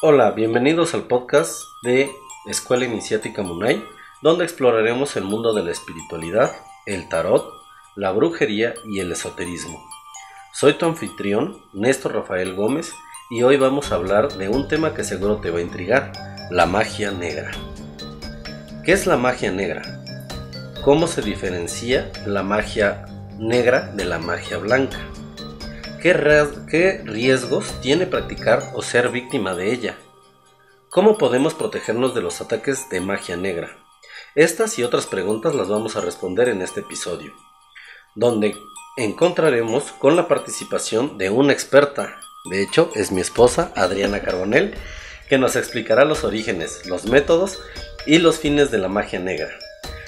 Hola, bienvenidos al podcast de Escuela Iniciática Munay, donde exploraremos el mundo de la espiritualidad, el tarot, la brujería y el esoterismo. Soy tu anfitrión, Néstor Rafael Gómez, y hoy vamos a hablar de un tema que seguro te va a intrigar, la magia negra. ¿Qué es la magia negra? ¿Cómo se diferencia la magia negra de la magia blanca? ¿Qué, riesgos tiene practicar o ser víctima de ella? ¿Cómo podemos protegernos de los ataques de magia negra? Estas y otras preguntas las vamos a responder en este episodio, donde encontraremos con la participación de una experta, de hecho es mi esposa Adriana Carbonell, que nos explicará los orígenes, los métodos y los fines de la magia negra.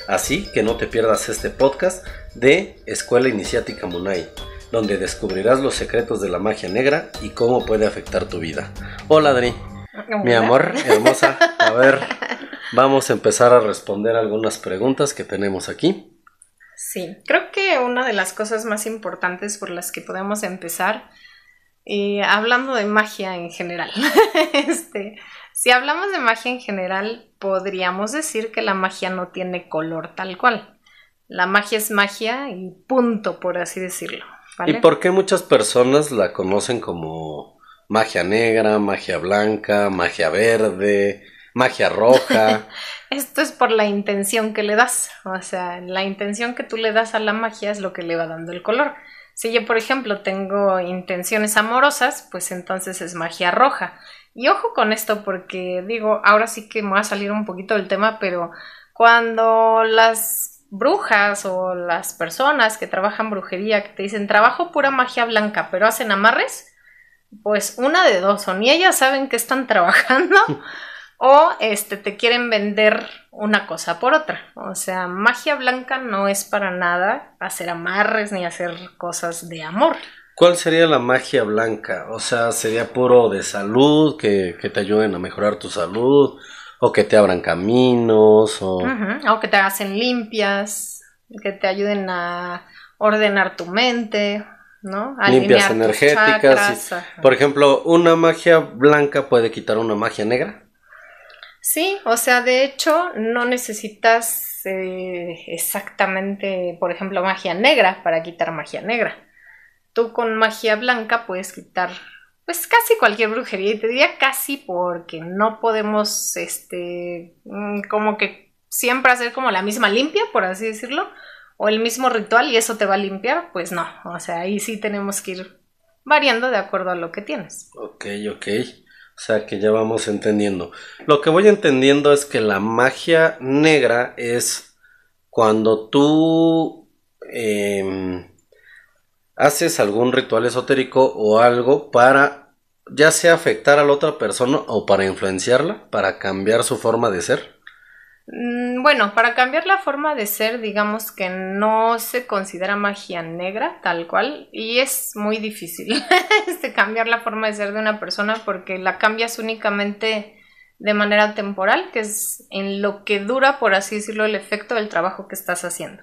Así que no te pierdas este podcast de Escuela Iniciática Munay donde descubrirás los secretos de la magia negra y cómo puede afectar tu vida. Hola Adri, mi amor, hermosa. A ver, vamos a empezar a responder algunas preguntas que tenemos aquí. Sí, creo que una de las cosas más importantes por las que podemos empezar, eh, hablando de magia en general, este, si hablamos de magia en general, podríamos decir que la magia no tiene color tal cual. La magia es magia y punto, por así decirlo. ¿Y por qué muchas personas la conocen como magia negra, magia blanca, magia verde, magia roja? Esto es por la intención que le das. O sea, la intención que tú le das a la magia es lo que le va dando el color. Si yo, por ejemplo, tengo intenciones amorosas, pues entonces es magia roja. Y ojo con esto porque digo, ahora sí que me va a salir un poquito del tema, pero cuando las brujas o las personas que trabajan brujería, que te dicen trabajo pura magia blanca, pero hacen amarres, pues una de dos, o ni ellas saben que están trabajando, o este, te quieren vender una cosa por otra. O sea, magia blanca no es para nada hacer amarres ni hacer cosas de amor. ¿Cuál sería la magia blanca? O sea, sería puro de salud, que, que te ayuden a mejorar tu salud o que te abran caminos, o... que te hacen limpias, que te ayuden a ordenar tu mente, ¿no? limpias energéticas. por ejemplo, ¿una magia blanca puede quitar una magia negra? Sí, o sea, de hecho, no necesitas eh, exactamente, por ejemplo, magia negra para quitar magia negra. Tú con magia blanca puedes quitar pues casi cualquier brujería, y te diría casi porque no podemos, este, mm, como que siempre hacer como la misma limpia, por así decirlo, o el mismo ritual y eso te va a limpiar, pues no, o sea, ahí sí tenemos que ir variando de acuerdo a lo que tienes. Ok, ok. O sea que ya vamos entendiendo. Lo que voy entendiendo es que la magia negra es cuando tú em, haces algún ritual esotérico o algo para ya sea afectar a la otra persona o para influenciarla, para cambiar su forma de ser? Mm, bueno, para cambiar la forma de ser, digamos que no se considera magia negra tal cual y es muy difícil este, cambiar la forma de ser de una persona porque la cambias únicamente de manera temporal, que es en lo que dura, por así decirlo, el efecto del trabajo que estás haciendo.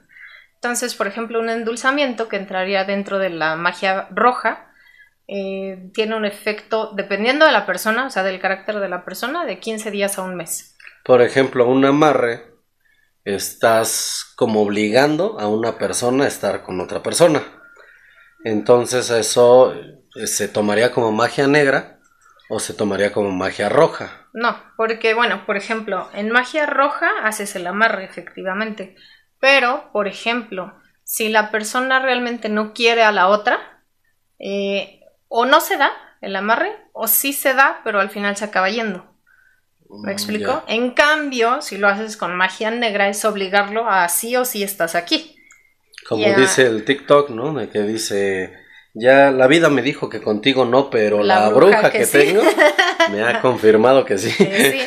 Entonces, por ejemplo, un endulzamiento que entraría dentro de la magia roja, eh, tiene un efecto, dependiendo de la persona, o sea, del carácter de la persona, de 15 días a un mes. Por ejemplo, un amarre, estás como obligando a una persona a estar con otra persona. Entonces eso eh, se tomaría como magia negra o se tomaría como magia roja. No, porque bueno, por ejemplo, en magia roja haces el amarre efectivamente, pero por ejemplo, si la persona realmente no quiere a la otra, eh, o no se da el amarre, o sí se da, pero al final se acaba yendo. ¿Me mm, explico? En cambio, si lo haces con magia negra, es obligarlo a sí o sí estás aquí. Como dice el TikTok, ¿no? De que dice, ya la vida me dijo que contigo no, pero la, bruja, que, tengo me ha confirmado que sí. sí,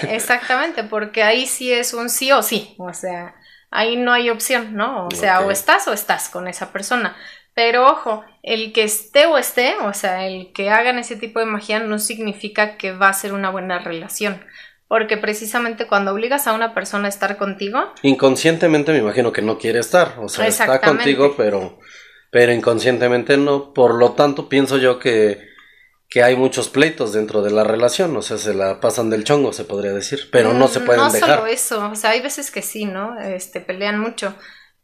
exactamente, porque ahí sí es un sí o sí, o sea, ahí no hay opción, ¿no? O sea, o estás o estás con esa persona. Pero ojo, el que esté o esté, o sea, el que hagan ese tipo de magia no significa que va a ser una buena relación. Porque precisamente cuando obligas a una persona a estar contigo. Inconscientemente me imagino que no quiere estar. O sea, está contigo, pero, pero inconscientemente no. Por lo tanto, pienso yo que, que hay muchos pleitos dentro de la relación. O sea, se la pasan del chongo, se podría decir. Pero no se mm, pueden dejar. No solo eso. O sea, hay veces que sí, ¿no? Este, pelean mucho.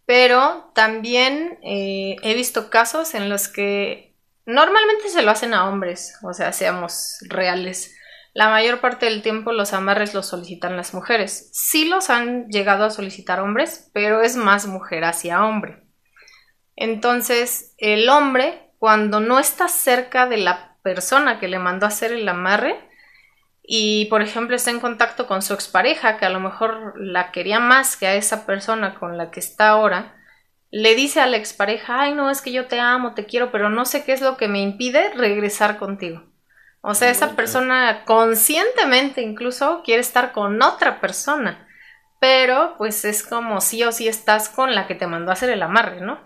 Pero también eh, he visto casos en los que normalmente se lo hacen a hombres, o sea, seamos reales. La mayor parte del tiempo los amarres los solicitan las mujeres. Sí los han llegado a solicitar hombres, pero es más mujer hacia hombre. Entonces, el hombre, cuando no está cerca de la persona que le mandó a hacer el amarre, y por ejemplo está en contacto con su expareja, que a lo mejor la quería más que a esa persona con la que está ahora, le dice a la expareja, ay no, es que yo te amo, te quiero, pero no sé qué es lo que me impide regresar contigo. O sea, esa persona conscientemente incluso quiere estar con otra persona, pero pues es como sí o sí estás con la que te mandó a hacer el amarre, ¿no?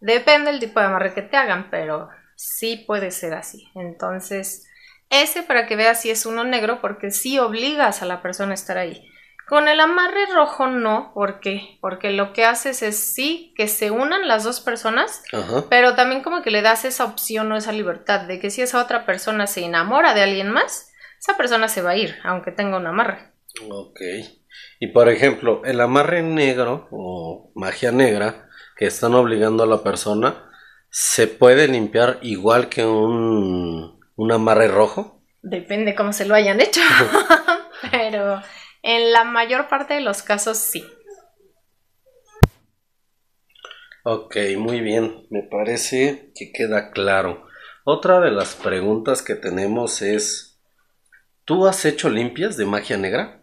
Depende del tipo de amarre que te hagan, pero sí puede ser así. Entonces, ese para que veas si es uno negro, porque sí obligas a la persona a estar ahí. Con el amarre rojo no, ¿por qué? Porque lo que haces es sí que se unan las dos personas, pero también como que le das esa opción o esa libertad de que si esa otra persona se enamora de alguien más, esa persona se va a ir, aunque tenga un amarre. Ok. Y por ejemplo, el amarre negro o magia negra que están obligando a la persona, se puede limpiar igual que un ¿Un amarre rojo? Depende cómo se lo hayan hecho, pero en la mayor parte de los casos sí. Ok, muy bien, me parece que queda claro. Otra de las preguntas que tenemos es, ¿tú has hecho limpias de magia negra?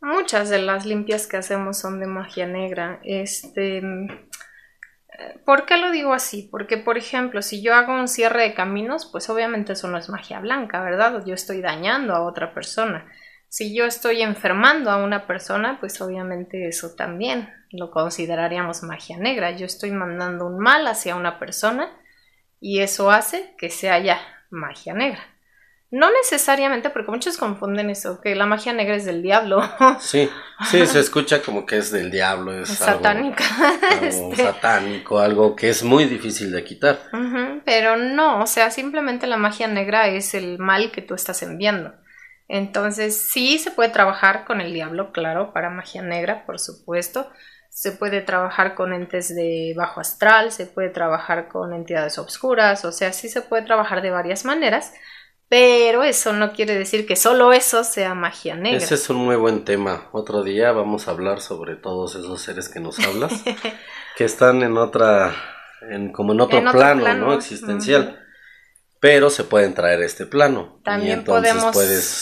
Muchas de las limpias que hacemos son de magia negra. Este, ¿Por qué lo digo así? Porque, por ejemplo, si yo hago un cierre de caminos, pues obviamente eso no es magia blanca, ¿verdad? Yo estoy dañando a otra persona. Si yo estoy enfermando a una persona, pues obviamente eso también lo consideraríamos magia negra. Yo estoy mandando un mal hacia una persona y eso hace que sea ya magia negra. No necesariamente, porque muchos confunden eso, que la magia negra es del diablo. Sí, sí, se escucha como que es del diablo, es satánica. Este. satánico, algo que es muy difícil de quitar. pero no, o sea, simplemente la magia negra es el mal que tú estás enviando. Entonces, sí se puede trabajar con el diablo, claro, para magia negra, por supuesto. Se puede trabajar con entes de bajo astral, se puede trabajar con entidades obscuras, o sea, sí se puede trabajar de varias maneras pero eso no quiere decir que solo eso sea magia negra. Ese es un muy buen tema. Otro día vamos a hablar sobre todos esos seres que nos hablas, que están en otra, en, como en otro, plano, ¿no? Existencial pero se pueden traer este plano. También podemos,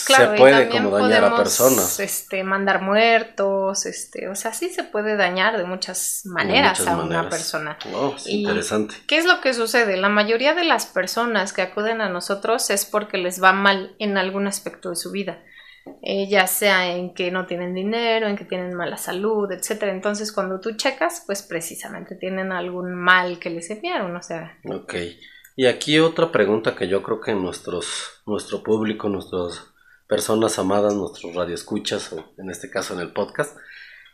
claro, se puede como dañar a personas. Este, mandar muertos, este, o sea, sí se puede dañar de muchas maneras a una persona. Oh, interesante. ¿Qué es lo que sucede? La mayoría de las personas que acuden a nosotros es porque les va mal en algún aspecto de su vida. Eh, ya sea en que no tienen dinero, en que tienen mala salud, etcétera. Entonces, cuando tú checas, pues precisamente tienen algún mal que les enviaron, o sea. Ok. Y aquí otra pregunta que yo creo que nuestros, nuestro público, nuestras personas amadas, nuestros radioescuchas, o en este caso en el podcast,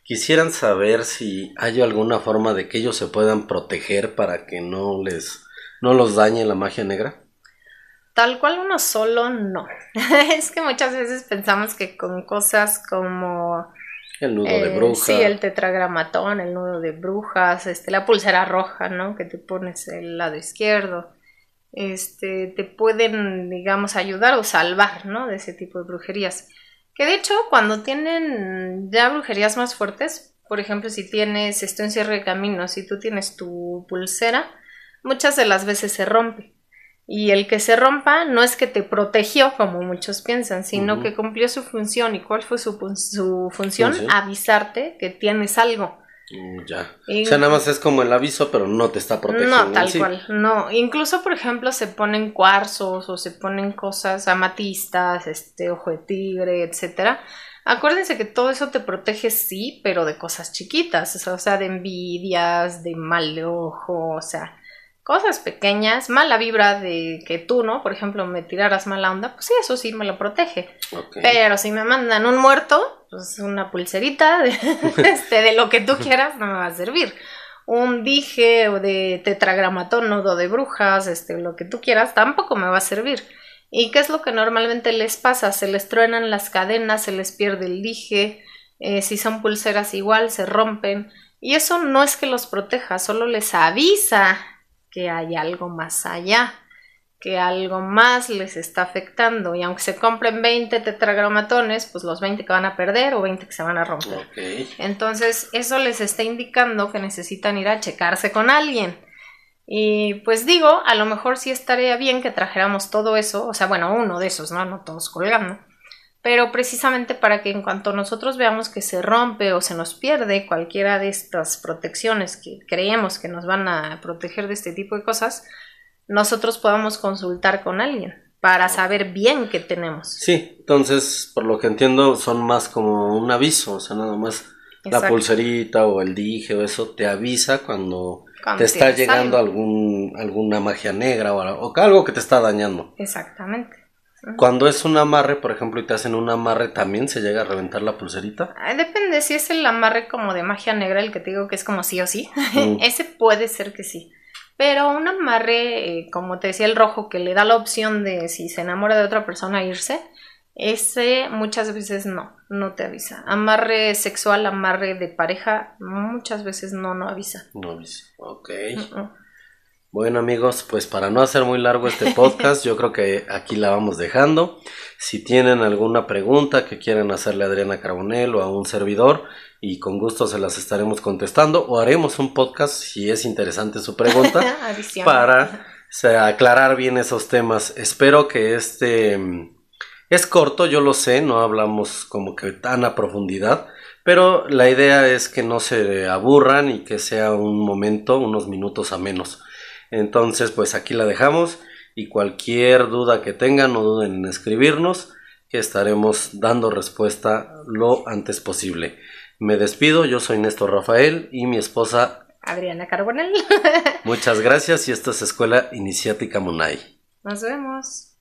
quisieran saber si hay alguna forma de que ellos se puedan proteger para que no les los dañe la magia negra. Tal cual uno solo no. es que muchas veces pensamos que con cosas como el nudo de bruja. Sí, el tetragramatón, el nudo de brujas, este, la pulsera roja, ¿no? Que te pones el lado izquierdo este, te pueden, digamos, ayudar o salvar, ¿no? De ese tipo de brujerías. Que de hecho, cuando tienen ya brujerías más fuertes, por ejemplo, si tienes esto en cierre de camino, si tú tienes tu pulsera, muchas de las veces se rompe. Y el que se rompa no es que te protegió, como muchos piensan, sino que cumplió su función. ¿Y cuál fue su, ¿Función? Avisarte que tienes algo. Mm, ya. o sea, nada más es como el aviso, pero no te está protegiendo. No, tal cual. No, incluso, por ejemplo, se ponen cuarzos o se ponen cosas amatistas, este ojo de tigre, etcétera. Acuérdense que todo eso te protege, sí, pero de cosas chiquitas, o sea, de envidias, de mal de ojo, o sea, cosas pequeñas, mala vibra de que tú, ¿no? Por ejemplo, me tiraras mala onda, pues sí, eso sí me lo protege. Pero si me mandan un muerto, pues una pulserita de, este, de lo que tú quieras no me va a servir. Un dije o de tetragramatón o de brujas, este, lo que tú quieras, tampoco me va a servir. ¿Y qué es lo que normalmente les pasa? Se les truenan las cadenas, se les pierde el dije, eh, si son pulseras igual, se rompen. Y eso no es que los proteja, solo les avisa que hay algo más allá, que algo más les está afectando. Y aunque se compren 20 tetragramatones, pues los 20 que van a perder o 20 que se van a romper. Entonces, eso les está indicando que necesitan ir a checarse con alguien. Y pues digo, a lo mejor sí estaría bien que trajéramos todo eso, o sea, bueno, uno de esos, ¿no? No todos colgando pero precisamente para que en cuanto nosotros veamos que se rompe o se nos pierde cualquiera de estas protecciones que creemos que nos van a proteger de este tipo de cosas, nosotros podamos consultar con alguien para saber bien qué tenemos. Sí, entonces, por lo que entiendo, son más como un aviso, o sea, nada más la pulserita o el dije o eso te avisa cuando, te está llegando algún, alguna magia negra o algo que te está dañando. Exactamente. Cuando es un amarre, por ejemplo, y te hacen un amarre, ¿también se llega a reventar la pulserita? Ah, depende, si es el amarre como de magia negra, el que te digo que es como sí o sí, ese puede ser que sí. Pero un amarre, eh, como te decía el rojo, que le da la opción de si se enamora de otra persona irse, ese muchas veces no, no te avisa. Amarre sexual, amarre de pareja, muchas veces no, no avisa. No avisa, ok. Bueno amigos, pues para no hacer muy largo este podcast, yo creo que aquí la vamos dejando. Si tienen alguna pregunta que quieran hacerle a Adriana carbonel o a un servidor, y con gusto se las estaremos contestando o haremos un podcast si es interesante su pregunta para aclarar bien esos temas. Espero que este mm, es corto, yo lo sé, no hablamos como que tan a profundidad, pero la idea es que no se aburran y que sea un momento, unos minutos a menos. Entonces, pues aquí la dejamos y cualquier duda que tengan, no duden en escribirnos, que estaremos dando respuesta lo antes posible. Me despido, yo soy Néstor Rafael y mi esposa Adriana Carbonell. Muchas gracias y esta es Escuela Iniciática Munay. Nos vemos.